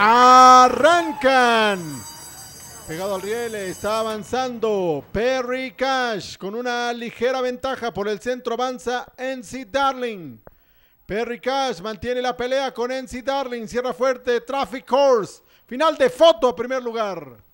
Arrancan. Pegado al riel, está avanzando Perry Cash con una ligera ventaja por el centro avanza NC Darling. Perry Cash mantiene la pelea con NC Darling, cierra fuerte Traffic Horse. Final de foto primer lugar.